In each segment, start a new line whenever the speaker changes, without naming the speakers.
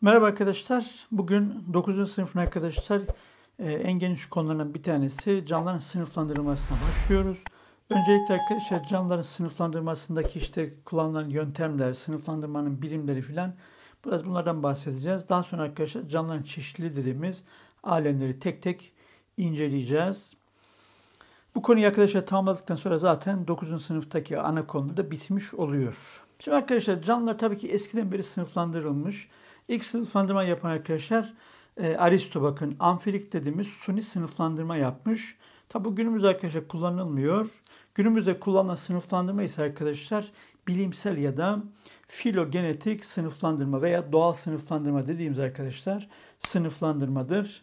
Merhaba arkadaşlar. Bugün 9. sınıfın arkadaşlar e, en geniş konularından bir tanesi canlıların sınıflandırılmasına başlıyoruz. Öncelikle arkadaşlar canlıların sınıflandırmasındaki işte kullanılan yöntemler, sınıflandırmanın bilimleri filan biraz bunlardan bahsedeceğiz. Daha sonra arkadaşlar canlıların çeşitli dediğimiz alemleri tek tek inceleyeceğiz. Bu konuyu arkadaşlar tamamladıktan sonra zaten 9. sınıftaki ana konuda da bitmiş oluyor. Şimdi arkadaşlar canlılar tabii ki eskiden beri sınıflandırılmış. İlk sınıflandırma yapan arkadaşlar e, Aristo bakın amfilik dediğimiz suni sınıflandırma yapmış. Tabi günümüzde arkadaşlar kullanılmıyor. Günümüzde kullanılan sınıflandırma ise arkadaşlar bilimsel ya da filogenetik sınıflandırma veya doğal sınıflandırma dediğimiz arkadaşlar sınıflandırmadır.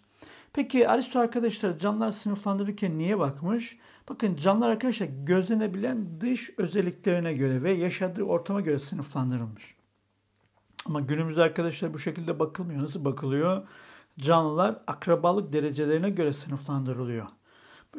Peki Aristo arkadaşlar canlılar sınıflandırırken niye bakmış? Bakın canlılar arkadaşlar gözlenebilen dış özelliklerine göre ve yaşadığı ortama göre sınıflandırılmış. Ama günümüzde arkadaşlar bu şekilde bakılmıyor. Nasıl bakılıyor? Canlılar akrabalık derecelerine göre sınıflandırılıyor.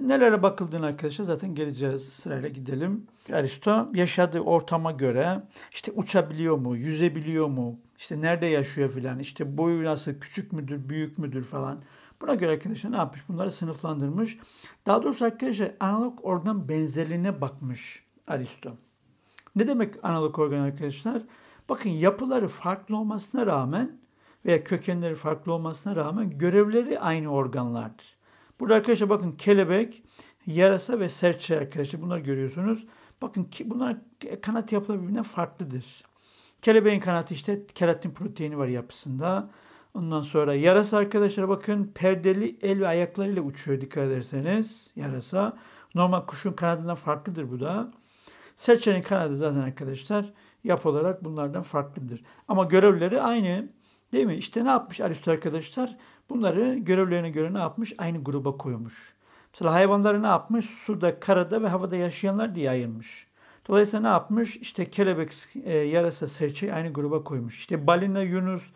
Nelere bakıldığını arkadaşlar zaten geleceğiz sırayla gidelim. Aristo yaşadığı ortama göre işte uçabiliyor mu, yüzebiliyor mu, işte nerede yaşıyor filan, işte boyu nasıl, küçük müdür, büyük müdür falan. Buna göre arkadaşlar ne yapmış? Bunları sınıflandırmış. Daha doğrusu arkadaşlar analog organ benzerliğine bakmış Aristo. Ne demek analog organ arkadaşlar? Bakın yapıları farklı olmasına rağmen veya kökenleri farklı olmasına rağmen görevleri aynı organlardır. Burada arkadaşlar bakın kelebek, yarasa ve serçe arkadaşlar bunları görüyorsunuz. Bakın ki bunlar kanat yapıları birbirinden farklıdır. Kelebeğin kanatı işte keratin proteini var yapısında. Ondan sonra yarasa arkadaşlar bakın perdeli el ve ayaklarıyla uçuyor dikkat ederseniz yarasa. Normal kuşun kanadından farklıdır bu da. Serçenin kanadı zaten arkadaşlar yap olarak bunlardan farklıdır. Ama görevleri aynı değil mi? İşte ne yapmış Aristo arkadaşlar? Bunları görevlerine göre ne yapmış? Aynı gruba koymuş. Mesela hayvanları ne yapmış? Suda, karada ve havada yaşayanlar diye ayırmış. Dolayısıyla ne yapmış? İşte kelebek, e, yarasa, serçeyi aynı gruba koymuş. İşte balina, yunus,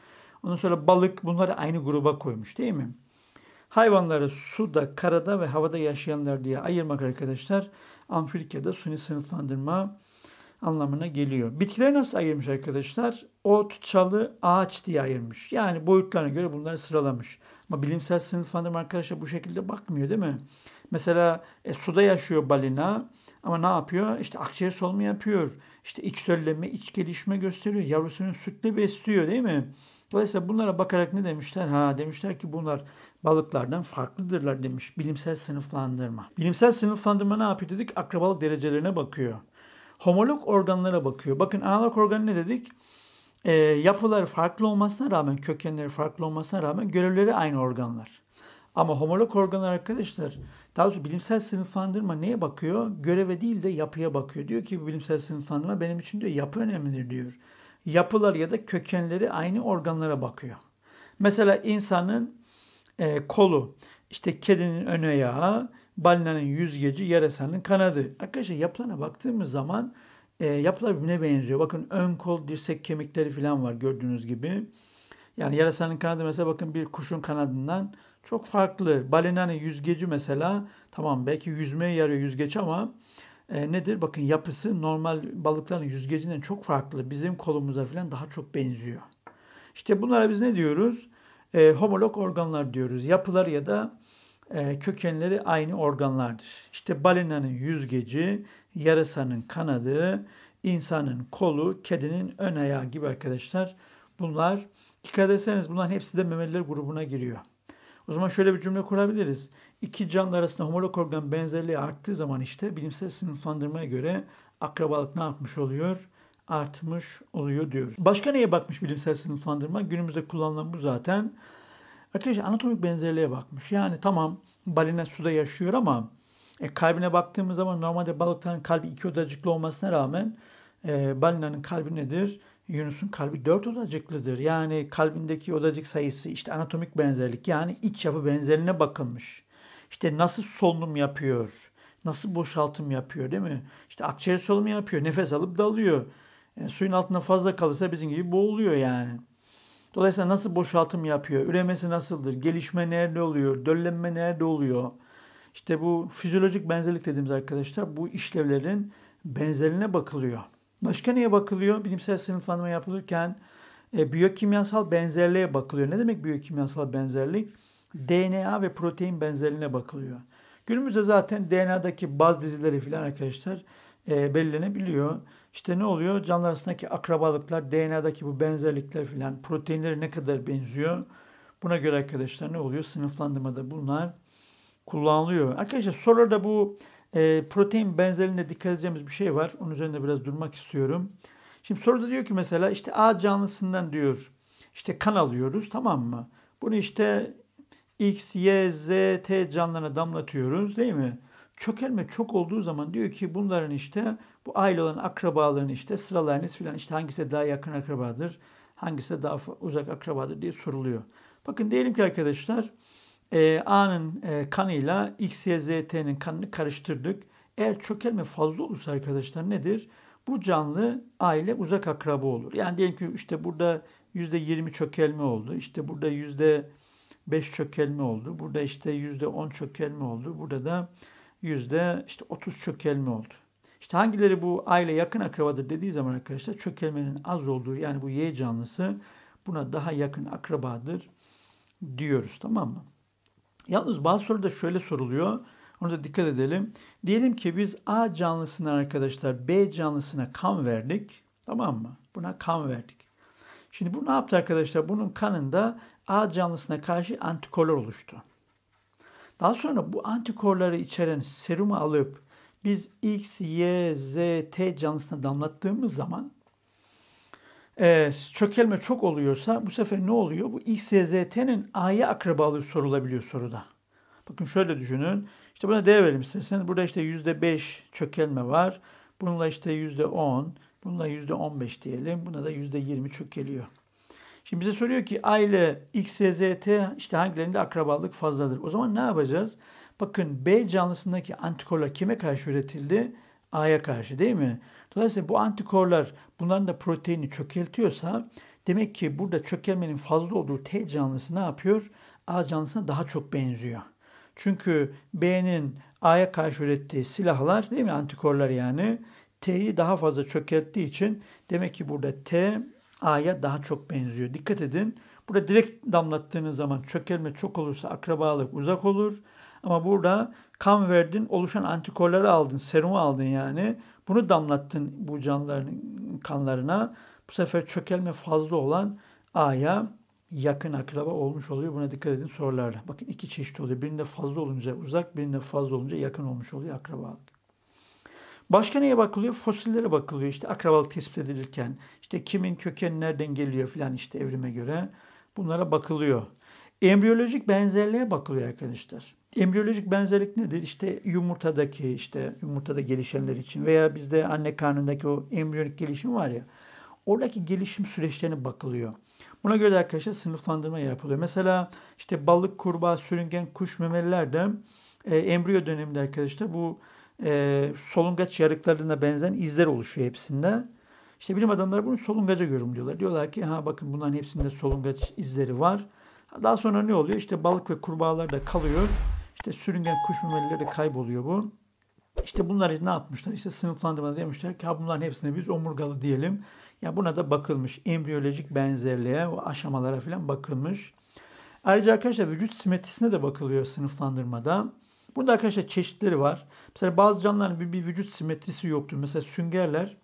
Ondan sonra balık bunları aynı gruba koymuş değil mi? Hayvanları suda, karada ve havada yaşayanlar diye ayırmak arkadaşlar amfilikada suni sınıflandırma anlamına geliyor. Bitkileri nasıl ayırmış arkadaşlar? Ot, çalı, ağaç diye ayırmış. Yani boyutlarına göre bunları sıralamış. Ama bilimsel sınıflandırma arkadaşlar bu şekilde bakmıyor değil mi? Mesela e, suda yaşıyor balina ama ne yapıyor? İşte akciğer solma yapıyor. İşte iç döllenme, iç gelişme gösteriyor. Yavrusunu sütle besliyor değil mi? Dolayısıyla bunlara bakarak ne demişler? Ha demişler ki bunlar balıklardan farklıdırlar demiş bilimsel sınıflandırma. Bilimsel sınıflandırma ne yapıyor dedik? Akrabalık derecelerine bakıyor. Homolog organlara bakıyor. Bakın analog organ ne dedik? E, yapıları farklı olmasına rağmen, kökenleri farklı olmasına rağmen görevleri aynı organlar. Ama homolog organ arkadaşlar daha doğrusu bilimsel sınıflandırma neye bakıyor? Göreve değil de yapıya bakıyor. Diyor ki bilimsel sınıflandırma benim için diyor yapı önemlidir diyor. Yapılar ya da kökenleri aynı organlara bakıyor. Mesela insanın e, kolu, işte kedinin ön ayağı, balinanın yüzgeci, yarasanın kanadı. Arkadaşlar yapılarına baktığımız zaman e, yapılar birbirine benziyor. Bakın ön kol, dirsek kemikleri falan var gördüğünüz gibi. Yani yarasanın kanadı mesela bakın bir kuşun kanadından çok farklı. Balinanın yüzgeci mesela tamam belki yüzmeye yarıyor yüzgeç ama e, nedir? Bakın yapısı normal balıkların yüzgecinden çok farklı. Bizim kolumuza falan daha çok benziyor. İşte bunlara biz ne diyoruz? E, homolog organlar diyoruz. Yapılar ya da e, kökenleri aynı organlardır. İşte balinanın yüzgeci, yarasanın kanadı, insanın kolu, kedinin ön ayağı gibi arkadaşlar. Bunlar dikkat ederseniz bunların hepsi de memeliler grubuna giriyor. O zaman şöyle bir cümle kurabiliriz. İki canlı arasında homolog organ benzerliği arttığı zaman işte bilimsel sınıflandırmaya göre akrabalık ne yapmış oluyor? Artmış oluyor diyoruz. Başka neye bakmış bilimsel sınıflandırma? Günümüzde kullanılan bu zaten. Arkadaşlar anatomik benzerliğe bakmış. Yani tamam balina suda yaşıyor ama e, kalbine baktığımız zaman normalde balıkların kalbi iki odacıklı olmasına rağmen e, balinanın kalbi nedir? Yunus'un kalbi dört odacıklıdır. Yani kalbindeki odacık sayısı işte anatomik benzerlik yani iç yapı benzerliğine bakılmış. İşte nasıl solunum yapıyor, nasıl boşaltım yapıyor değil mi? İşte akciğer solunumu yapıyor, nefes alıp dalıyor. Yani e, suyun altında fazla kalırsa bizim gibi boğuluyor yani. Dolayısıyla nasıl boşaltım yapıyor, üremesi nasıldır, gelişme nerede oluyor, döllenme nerede oluyor? İşte bu fizyolojik benzerlik dediğimiz arkadaşlar bu işlevlerin benzerine bakılıyor. Başka neye bakılıyor? Bilimsel sınıflandırma yapılırken e, biyokimyasal benzerliğe bakılıyor. Ne demek biyokimyasal benzerlik? DNA ve protein benzerliğine bakılıyor. Günümüzde zaten DNA'daki baz dizileri filan arkadaşlar e, belirlenebiliyor. İşte ne oluyor? Canlı arasındaki akrabalıklar, DNA'daki bu benzerlikler filan, proteinleri ne kadar benziyor? Buna göre arkadaşlar ne oluyor? Sınıflandırmada bunlar kullanılıyor. Arkadaşlar sorularda bu ee, protein benzerinde dikkat edeceğimiz bir şey var. Onun üzerinde biraz durmak istiyorum. Şimdi soruda diyor ki mesela işte A canlısından diyor işte kan alıyoruz tamam mı? Bunu işte X, Y, Z, T canlarına damlatıyoruz değil mi? Çökelme çok olduğu zaman diyor ki bunların işte bu aile olan akrabaların işte sıralarınız filan işte hangisi daha yakın akrabadır, hangisi daha uzak akrabadır diye soruluyor. Bakın diyelim ki arkadaşlar e, A'nın e, kanıyla X, Y, Z, T'nin kanını karıştırdık. Eğer çökelme fazla olursa arkadaşlar nedir? Bu canlı aile uzak akraba olur. Yani diyelim ki işte burada %20 çökelme oldu. İşte burada %5 çökelme oldu. Burada işte %10 çökelme oldu. Burada da yüzde işte 30 çökelme oldu. İşte hangileri bu aile yakın akrabadır dediği zaman arkadaşlar çökelmenin az olduğu yani bu Y canlısı buna daha yakın akrabadır diyoruz tamam mı? Yalnız bazı soruda şöyle soruluyor. Onu da dikkat edelim. Diyelim ki biz A canlısına arkadaşlar B canlısına kan verdik. Tamam mı? Buna kan verdik. Şimdi bu ne yaptı arkadaşlar? Bunun kanında A canlısına karşı antikorlar oluştu. Daha sonra bu antikorları içeren serumu alıp biz X, Y, Z, T canlısına damlattığımız zaman e, ee, çökelme çok oluyorsa bu sefer ne oluyor? Bu XZT'nin A'ya akrabalığı sorulabiliyor soruda. Bakın şöyle düşünün. İşte buna değer verelim isterseniz. Burada işte %5 çökelme var. Bununla işte %10, bununla %15 diyelim. Buna da %20 çökeliyor. Şimdi bize soruyor ki A ile XYZT işte hangilerinde akrabalık fazladır. O zaman ne yapacağız? Bakın B canlısındaki antikorlar kime karşı üretildi? A'ya karşı değil mi? Dolayısıyla bu antikorlar bunların da proteini çökeltiyorsa demek ki burada çökelmenin fazla olduğu T canlısı ne yapıyor? A canlısına daha çok benziyor. Çünkü B'nin A'ya karşı ürettiği silahlar değil mi antikorlar yani T'yi daha fazla çökelttiği için demek ki burada T A'ya daha çok benziyor. Dikkat edin. Burada direkt damlattığınız zaman çökelme çok olursa akrabalık uzak olur. Ama burada kan verdin, oluşan antikorları aldın, serumu aldın yani. Bunu damlattın bu canların kanlarına. Bu sefer çökelme fazla olan A'ya yakın akraba olmuş oluyor. Buna dikkat edin sorularla. Bakın iki çeşit oluyor. Birinde fazla olunca uzak, birinde fazla olunca yakın olmuş oluyor akrabalık. Başka neye bakılıyor? Fosillere bakılıyor. İşte akrabalık tespit edilirken, işte kimin kökeni nereden geliyor filan işte evrime göre bunlara bakılıyor. Embriyolojik benzerliğe bakılıyor arkadaşlar. Embriyolojik benzerlik nedir? İşte yumurtadaki işte yumurtada gelişenler için veya bizde anne karnındaki o embriyonik gelişim var ya. Oradaki gelişim süreçlerine bakılıyor. Buna göre arkadaşlar sınıflandırma yapılıyor. Mesela işte balık, kurbağa, sürüngen, kuş memeliler de e, embriyo döneminde arkadaşlar bu e, solungaç yarıklarına benzeyen izler oluşuyor hepsinde. İşte bilim adamları bunu solungaca yorumluyorlar. Diyorlar ki ha bakın bunların hepsinde solungaç izleri var. Daha sonra ne oluyor? İşte balık ve kurbağalar da kalıyor. İşte sürüngen kuş memelileri kayboluyor bu. İşte bunlar ne yapmışlar? İşte sınıflandırma demişler ki bunların hepsine biz omurgalı diyelim. Ya buna da bakılmış. Embriyolojik benzerliğe, o aşamalara falan bakılmış. Ayrıca arkadaşlar vücut simetrisine de bakılıyor sınıflandırmada. Bunda arkadaşlar çeşitleri var. Mesela bazı canlıların bir, bir vücut simetrisi yoktur. Mesela süngerler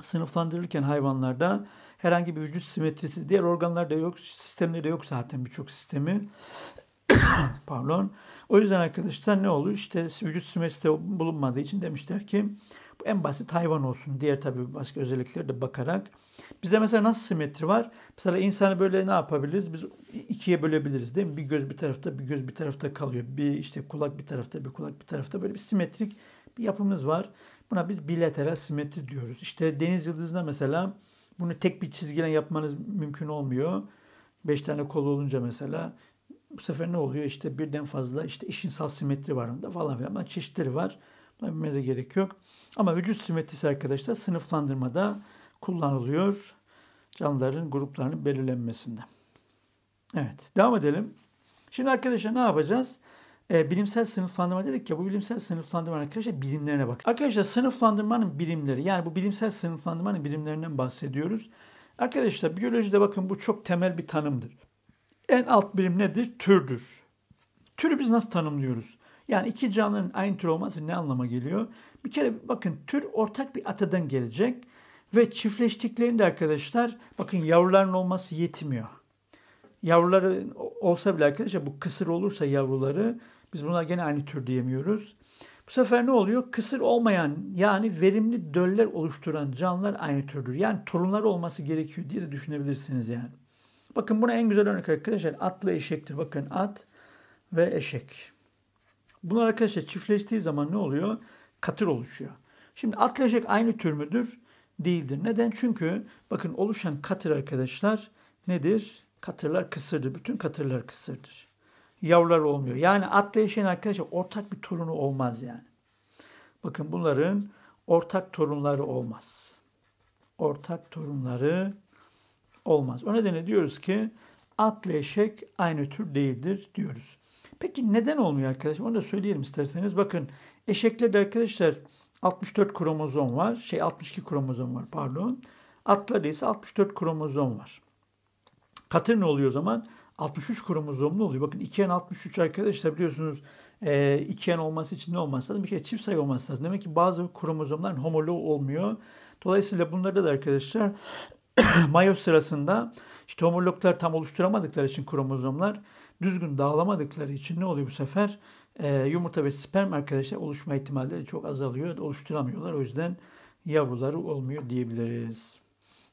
sınıflandırılırken hayvanlarda herhangi bir vücut simetrisi diğer organlarda yok, sistemleri de yok zaten birçok sistemi. Pardon. O yüzden arkadaşlar ne oluyor? İşte vücut sümesi de bulunmadığı için demişler ki bu en basit hayvan olsun. Diğer tabii başka özelliklere de bakarak. Bizde mesela nasıl simetri var? Mesela insanı böyle ne yapabiliriz? Biz ikiye bölebiliriz değil mi? Bir göz bir tarafta, bir göz bir tarafta kalıyor. Bir işte kulak bir tarafta, bir kulak bir tarafta. Böyle bir simetrik bir yapımız var. Buna biz bilateral simetri diyoruz. İşte deniz yıldızına mesela bunu tek bir çizgiyle yapmanız mümkün olmuyor. Beş tane kol olunca mesela bu sefer ne oluyor? İşte birden fazla işte eşinsal simetri var onda falan filan. Bunlar çeşitleri var. Buna bilmenize gerek yok. Ama vücut simetrisi arkadaşlar sınıflandırmada kullanılıyor. Canlıların gruplarının belirlenmesinde. Evet devam edelim. Şimdi arkadaşlar ne yapacağız? E, bilimsel sınıflandırma dedik ya bu bilimsel sınıflandırma arkadaşlar bilimlerine bak. Arkadaşlar sınıflandırmanın bilimleri yani bu bilimsel sınıflandırmanın bilimlerinden bahsediyoruz. Arkadaşlar biyolojide bakın bu çok temel bir tanımdır. En alt birim nedir? Türdür. Türü biz nasıl tanımlıyoruz? Yani iki canlının aynı tür olması ne anlama geliyor? Bir kere bakın tür ortak bir atadan gelecek ve çiftleştiklerinde arkadaşlar bakın yavruların olması yetmiyor. Yavruları olsa bile arkadaşlar bu kısır olursa yavruları biz buna gene aynı tür diyemiyoruz. Bu sefer ne oluyor? Kısır olmayan yani verimli döller oluşturan canlılar aynı türdür. Yani torunlar olması gerekiyor diye de düşünebilirsiniz yani. Bakın buna en güzel örnek arkadaşlar atla eşektir. Bakın at ve eşek. Bunlar arkadaşlar çiftleştiği zaman ne oluyor? Katır oluşuyor. Şimdi atla eşek aynı tür müdür? Değildir. Neden? Çünkü bakın oluşan katır arkadaşlar nedir? Katırlar kısırdır. Bütün katırlar kısırdır. Yavrular olmuyor. Yani atla eşeğin arkadaşlar ortak bir torunu olmaz yani. Bakın bunların ortak torunları olmaz. Ortak torunları olmaz. O nedenle diyoruz ki at ile eşek aynı tür değildir diyoruz. Peki neden olmuyor arkadaşlar? Onu da söyleyelim isterseniz. Bakın eşeklerde arkadaşlar 64 kromozom var. Şey 62 kromozom var pardon. Atlarda ise 64 kromozom var. Katır ne oluyor o zaman? 63 kromozomlu oluyor. Bakın 2n 63 arkadaşlar biliyorsunuz e, 2n olması için ne olması lazım? Bir kere çift sayı olması lazım. Demek ki bazı kromozomlar homoloğu olmuyor. Dolayısıyla bunlarda da arkadaşlar mayoz sırasında işte homologlar tam oluşturamadıkları için kromozomlar düzgün dağılamadıkları için ne oluyor bu sefer? Ee, yumurta ve sperm arkadaşlar oluşma ihtimalleri çok azalıyor. Oluşturamıyorlar. O yüzden yavruları olmuyor diyebiliriz.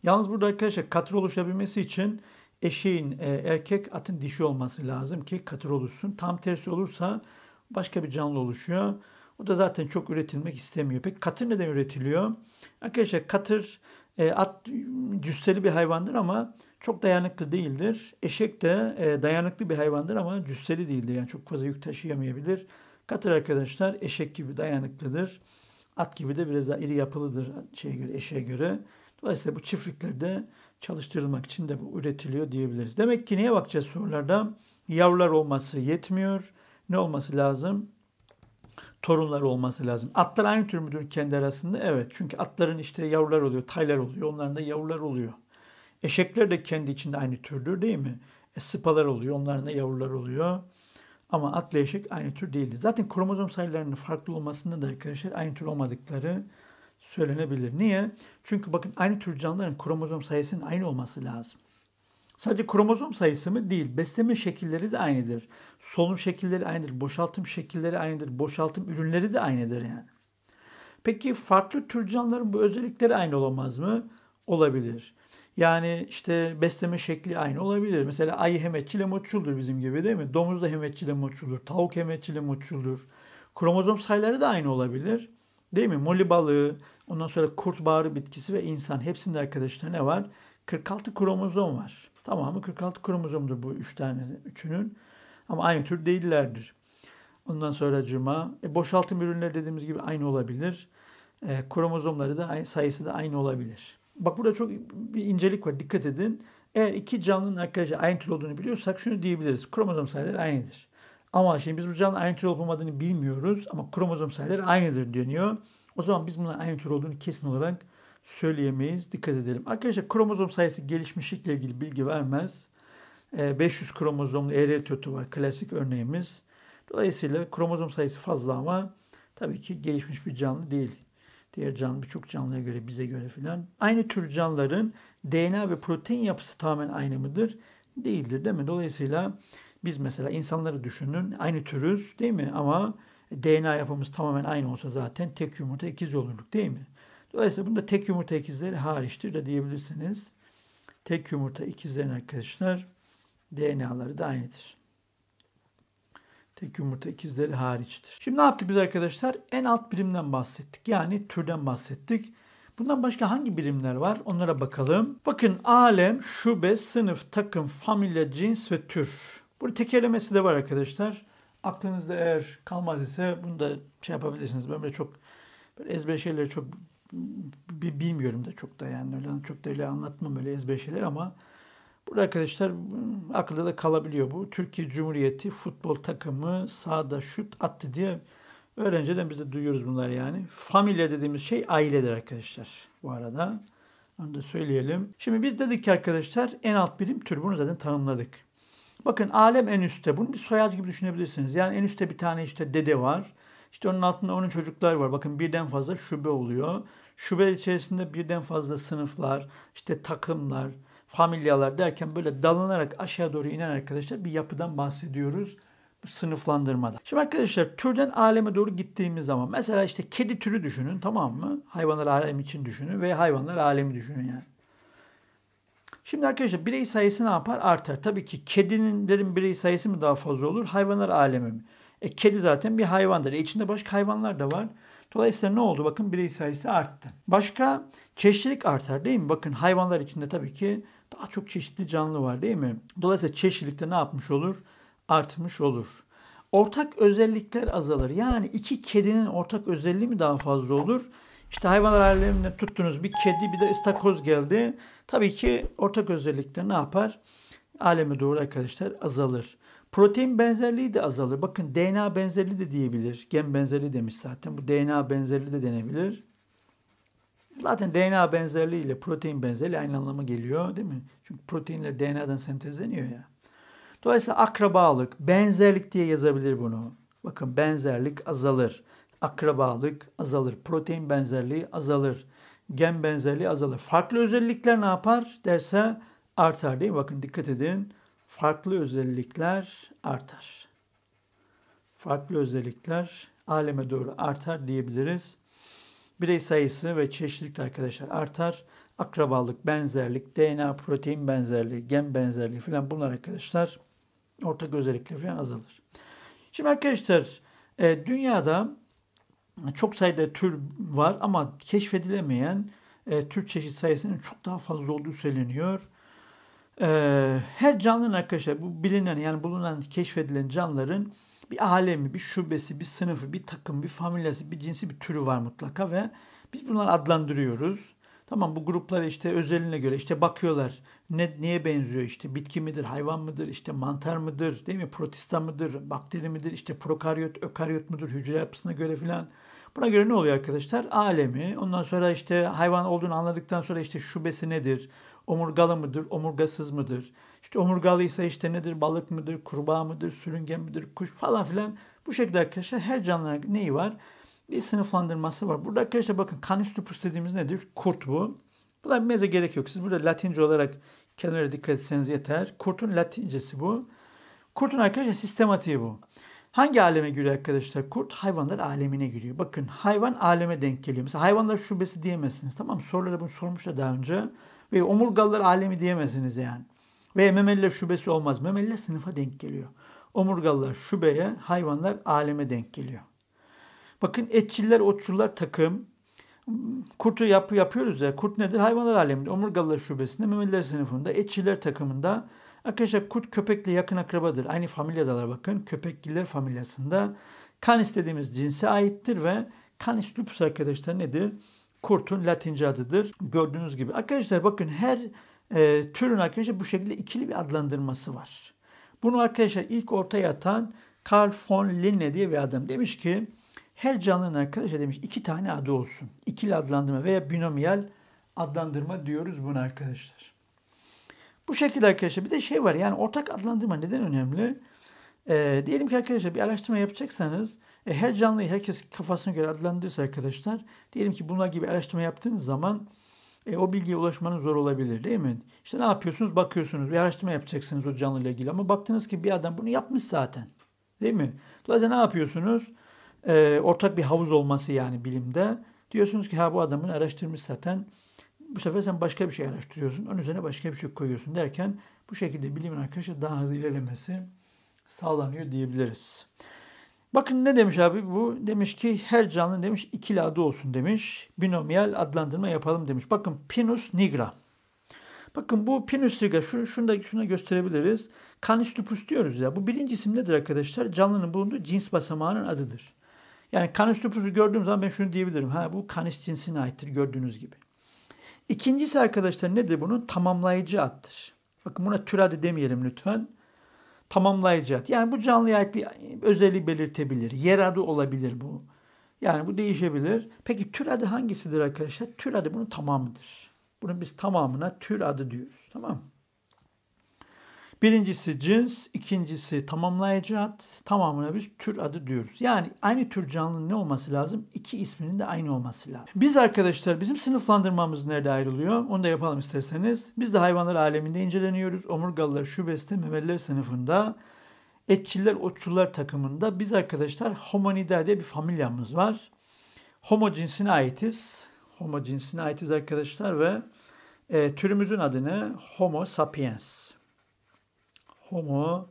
Yalnız burada arkadaşlar katır oluşabilmesi için eşeğin e, erkek atın dişi olması lazım ki katır oluşsun. Tam tersi olursa başka bir canlı oluşuyor. O da zaten çok üretilmek istemiyor. Peki katır neden üretiliyor? Arkadaşlar katır e, at cüsseli bir hayvandır ama çok dayanıklı değildir. Eşek de e, dayanıklı bir hayvandır ama cüsseli değildir. Yani çok fazla yük taşıyamayabilir. Katır arkadaşlar eşek gibi dayanıklıdır. At gibi de biraz daha iri yapılıdır şeye göre, eşeğe göre. Dolayısıyla bu çiftliklerde çalıştırılmak için de bu üretiliyor diyebiliriz. Demek ki neye bakacağız sorularda? Yavrular olması yetmiyor. Ne olması lazım? torunları olması lazım. Atlar aynı tür müdür kendi arasında? Evet. Çünkü atların işte yavrular oluyor, taylar oluyor. Onların da yavrular oluyor. Eşekler de kendi içinde aynı türdür değil mi? E, sıpalar oluyor, onların da yavrular oluyor. Ama atla eşek aynı tür değildir. Zaten kromozom sayılarının farklı olmasında da arkadaşlar aynı tür olmadıkları söylenebilir. Niye? Çünkü bakın aynı tür canlıların kromozom sayısının aynı olması lazım. Sadece kromozom sayısı mı değil, besleme şekilleri de aynıdır. Solunum şekilleri aynıdır, boşaltım şekilleri aynıdır, boşaltım ürünleri de aynıdır yani. Peki farklı tür canlıların bu özellikleri aynı olamaz mı? Olabilir. Yani işte besleme şekli aynı olabilir. Mesela ayı hemetçi lemoçuldur bizim gibi değil mi? Domuz da hemetçi lemoçuldur, tavuk hemetçi lemoçuldur. Kromozom sayıları da aynı olabilir. Değil mi? Moli balığı, ondan sonra kurt bağrı bitkisi ve insan hepsinde arkadaşlar ne var? 46 kromozom var. Tamamı 46 kromozomdur bu üç tane, üçünün. Ama aynı tür değillerdir. Ondan sonra cuma. E, boşaltım ürünleri dediğimiz gibi aynı olabilir. E, kromozomları da sayısı da aynı olabilir. Bak burada çok bir incelik var. Dikkat edin. Eğer iki canlının arkadaşlar aynı tür olduğunu biliyorsak şunu diyebiliriz. Kromozom sayıları aynıdır. Ama şimdi biz bu canlı aynı tür olup olmadığını bilmiyoruz ama kromozom sayıları aynıdır deniyor. O zaman biz bunların aynı tür olduğunu kesin olarak söyleyemeyiz. Dikkat edelim. Arkadaşlar kromozom sayısı gelişmişlikle ilgili bilgi vermez. 500 ee, kromozomlu eryotiotu var klasik örneğimiz. Dolayısıyla kromozom sayısı fazla ama tabii ki gelişmiş bir canlı değil. Diğer canlı birçok canlıya göre bize göre filan. Aynı tür canlıların DNA ve protein yapısı tamamen aynı mıdır? Değildir değil mi? Dolayısıyla biz mesela insanları düşünün aynı türüz değil mi? Ama DNA yapımız tamamen aynı olsa zaten tek yumurta ikiz olurduk değil mi? Dolayısıyla bunda tek yumurta ikizleri hariçtir de diyebilirsiniz. Tek yumurta ikizlerin arkadaşlar DNA'ları da aynıdır. Tek yumurta ikizleri hariçtir. Şimdi ne yaptık biz arkadaşlar? En alt birimden bahsettik. Yani türden bahsettik. Bundan başka hangi birimler var? Onlara bakalım. Bakın alem, şube, sınıf, takım, familya, cins ve tür. Burada tekerlemesi de var arkadaşlar. Aklınızda eğer kalmaz ise bunu da şey yapabilirsiniz. Ben böyle çok böyle ezber şeyleri çok bilmiyorum da çok da yani öyle çok da öyle anlatmam öyle ezber şeyler ama burada arkadaşlar akılda da kalabiliyor bu. Türkiye Cumhuriyeti futbol takımı sahada şut attı diye öğrenciden biz de duyuyoruz bunlar yani. Familya dediğimiz şey ailedir arkadaşlar bu arada. Onu da söyleyelim. Şimdi biz dedik ki arkadaşlar en alt birim tür bunu zaten tanımladık. Bakın alem en üstte. Bunu bir soyad gibi düşünebilirsiniz. Yani en üstte bir tane işte dede var. İşte onun altında onun çocuklar var. Bakın birden fazla şube oluyor. Şube içerisinde birden fazla sınıflar, işte takımlar, familyalar derken böyle dalanarak aşağı doğru inen arkadaşlar bir yapıdan bahsediyoruz bu sınıflandırmada. Şimdi arkadaşlar türden aleme doğru gittiğimiz zaman mesela işte kedi türü düşünün tamam mı? Hayvanlar alemi için düşünün ve hayvanlar alemi düşünün yani. Şimdi arkadaşlar birey sayısı ne yapar? Artar. Tabii ki kedilerin birey sayısı mı daha fazla olur? Hayvanlar alemi mi? E, kedi zaten bir hayvandır. E, içinde başka hayvanlar da var. Dolayısıyla ne oldu? Bakın birey sayısı arttı. Başka çeşitlilik artar değil mi? Bakın hayvanlar içinde tabii ki daha çok çeşitli canlı var değil mi? Dolayısıyla çeşitlilikte ne yapmış olur? Artmış olur. Ortak özellikler azalır. Yani iki kedinin ortak özelliği mi daha fazla olur? İşte hayvanlar aleminde tuttunuz bir kedi bir de istakoz geldi. Tabii ki ortak özellikler ne yapar? Aleme doğru arkadaşlar azalır. Protein benzerliği de azalır. Bakın DNA benzerliği de diyebilir. Gen benzerliği demiş zaten. Bu DNA benzerliği de denebilir. Zaten DNA benzerliği ile protein benzerliği aynı anlama geliyor değil mi? Çünkü proteinler DNA'dan sentezleniyor ya. Dolayısıyla akrabalık, benzerlik diye yazabilir bunu. Bakın benzerlik azalır. Akrabalık azalır. Protein benzerliği azalır. Gen benzerliği azalır. Farklı özellikler ne yapar derse artar değil mi? Bakın dikkat edin farklı özellikler artar. Farklı özellikler aleme doğru artar diyebiliriz. Birey sayısı ve çeşitlilik arkadaşlar artar. Akrabalık, benzerlik, DNA, protein benzerliği, gen benzerliği falan bunlar arkadaşlar ortak özellikler falan azalır. Şimdi arkadaşlar e, dünyada çok sayıda tür var ama keşfedilemeyen e, tür çeşit sayısının çok daha fazla olduğu söyleniyor. Ee, her canlının arkadaşlar bu bilinen yani bulunan keşfedilen canlıların bir alemi, bir şubesi, bir sınıfı, bir takım, bir familyası, bir cinsi, bir türü var mutlaka ve biz bunları adlandırıyoruz. Tamam bu gruplar işte özeline göre işte bakıyorlar ne, neye benziyor işte bitki midir, hayvan mıdır, işte mantar mıdır, değil mi protista mıdır, bakteri midir, işte prokaryot, ökaryot mudur, hücre yapısına göre filan. Buna göre ne oluyor arkadaşlar? Alemi. Ondan sonra işte hayvan olduğunu anladıktan sonra işte şubesi nedir? Omurgalı mıdır, omurgasız mıdır? İşte omurgalıysa işte nedir? Balık mıdır, kurbağa mıdır, sürüngen midir, kuş falan filan. Bu şekilde arkadaşlar her canlının neyi var? Bir sınıflandırması var. Burada arkadaşlar bakın kanistupus dediğimiz nedir? Kurt bu. Buna bir meze gerek yok. Siz burada latince olarak kelimelere dikkat etseniz yeter. Kurtun latincesi bu. Kurtun arkadaşlar sistematiği bu. Hangi aleme giriyor arkadaşlar kurt? Hayvanlar alemine giriyor. Bakın hayvan aleme denk geliyor. Mesela hayvanlar şubesi diyemezsiniz. Tamam soruları bunu sormuşlar daha önce. Ve omurgalılar alemi diyemezsiniz yani. Ve memeliler şubesi olmaz. Memeliler sınıfa denk geliyor. Omurgalılar şubeye, hayvanlar aleme denk geliyor. Bakın etçiller, otçullar takım. Kurtu yapı yapıyoruz ya. Kurt nedir? Hayvanlar aleminde. Omurgalılar şubesinde, memeliler sınıfında, etçiller takımında Arkadaşlar kurt köpekle yakın akrabadır. Aynı familyadalar bakın. Köpekgiller familyasında canis dediğimiz cinse aittir ve canis lupus arkadaşlar nedir? Kurtun latince adıdır. Gördüğünüz gibi. Arkadaşlar bakın her e, türün arkadaşlar bu şekilde ikili bir adlandırması var. Bunu arkadaşlar ilk ortaya atan Carl von Linne diye bir adam demiş ki her canlının arkadaşlar demiş iki tane adı olsun. İkili adlandırma veya binomial adlandırma diyoruz buna arkadaşlar. Bu şekilde arkadaşlar bir de şey var yani ortak adlandırma neden önemli? E, diyelim ki arkadaşlar bir araştırma yapacaksanız e, her canlıyı herkes kafasına göre adlandırırsa arkadaşlar diyelim ki bunlar gibi araştırma yaptığınız zaman e, o bilgiye ulaşmanın zor olabilir değil mi? İşte ne yapıyorsunuz? Bakıyorsunuz bir araştırma yapacaksınız o canlıyla ilgili ama baktınız ki bir adam bunu yapmış zaten değil mi? Dolayısıyla ne yapıyorsunuz? E, ortak bir havuz olması yani bilimde. Diyorsunuz ki ha bu adamın araştırmış zaten bu sefer sen başka bir şey araştırıyorsun. Onun üzerine başka bir şey koyuyorsun derken bu şekilde bilimin arkadaşlar daha hızlı ilerlemesi sağlanıyor diyebiliriz. Bakın ne demiş abi bu? Demiş ki her canlı demiş ikili adı olsun demiş. binomial adlandırma yapalım demiş. Bakın Pinus nigra. Bakın bu Pinus nigra şu şunu da şuna gösterebiliriz. Canis lupus diyoruz ya. Bu birinci isim nedir arkadaşlar? Canlının bulunduğu cins basamağının adıdır. Yani Canis lupus'u gördüğüm zaman ben şunu diyebilirim. Ha bu Canis cinsine aittir gördüğünüz gibi. İkincisi arkadaşlar nedir bunun? Tamamlayıcı attır. Bakın buna tür adı demeyelim lütfen. Tamamlayıcı at. Yani bu canlıya ait bir özelliği belirtebilir. Yer adı olabilir bu. Yani bu değişebilir. Peki tür adı hangisidir arkadaşlar? Tür adı bunun tamamıdır. Bunun biz tamamına tür adı diyoruz. Tamam mı? Birincisi cins, ikincisi tamamlayıcı ad. Tamamına biz tür adı diyoruz. Yani aynı tür canlının ne olması lazım? İki isminin de aynı olması lazım. Biz arkadaşlar bizim sınıflandırmamız nerede ayrılıyor? Onu da yapalım isterseniz. Biz de hayvanlar aleminde inceleniyoruz. Omurgalılar şubeste memeliler sınıfında. Etçiller, otçular takımında biz arkadaşlar homonida diye bir familyamız var. Homo cinsine aitiz. Homo cinsine aitiz arkadaşlar ve e, türümüzün adını Homo sapiens Homo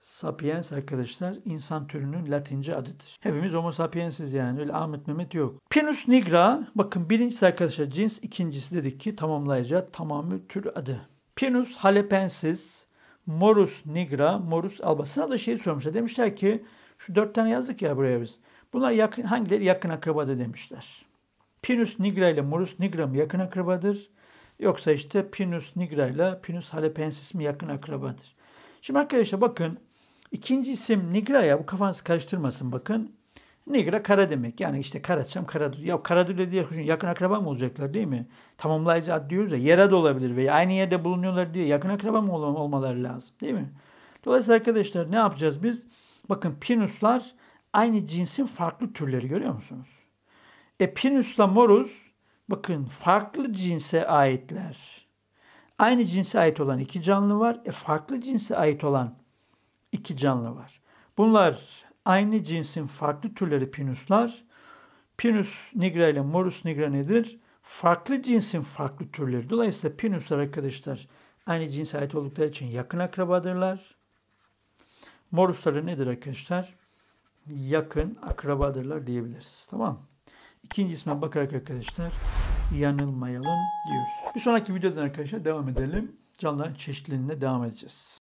sapiens arkadaşlar insan türünün latince adıdır. Hepimiz homo sapiensiz yani öyle Ahmet Mehmet yok. Pinus nigra bakın birincisi arkadaşlar cins ikincisi dedik ki tamamlayıcı tamamı tür adı. Pinus halepensis, morus nigra, morus albasına da şey sormuşlar. Demişler ki şu dört tane yazdık ya buraya biz. Bunlar yakın, hangileri yakın akrabada demişler. Pinus nigra ile morus nigra mı yakın akrabadır? Yoksa işte Pinus nigra ile Pinus halepensis mi yakın akrabadır? Şimdi arkadaşlar bakın ikinci isim Nigra ya bu kafanızı karıştırmasın bakın. Nigra kara demek. Yani işte Karaçam, Karadül. Ya Karadül'e diye düşünün. Yakın akraba mı olacaklar değil mi? Tamamlayıcı ad diyoruz ya. Yere de olabilir veya aynı yerde bulunuyorlar diye yakın akraba mı olmaları lazım değil mi? Dolayısıyla arkadaşlar ne yapacağız biz? Bakın pinuslar aynı cinsin farklı türleri görüyor musunuz? E pinusla morus bakın farklı cinse aitler. Aynı cinse ait olan iki canlı var. E farklı cinse ait olan iki canlı var. Bunlar aynı cinsin farklı türleri pinuslar. Pinus nigra ile morus nigra nedir? Farklı cinsin farklı türleri. Dolayısıyla pinuslar arkadaşlar aynı cinse ait oldukları için yakın akrabadırlar. Morusları nedir arkadaşlar? Yakın akrabadırlar diyebiliriz. Tamam İkinci isme bakarak arkadaşlar yanılmayalım diyoruz. Bir sonraki videodan arkadaşlar devam edelim. Canlıların çeşitliliğine devam edeceğiz.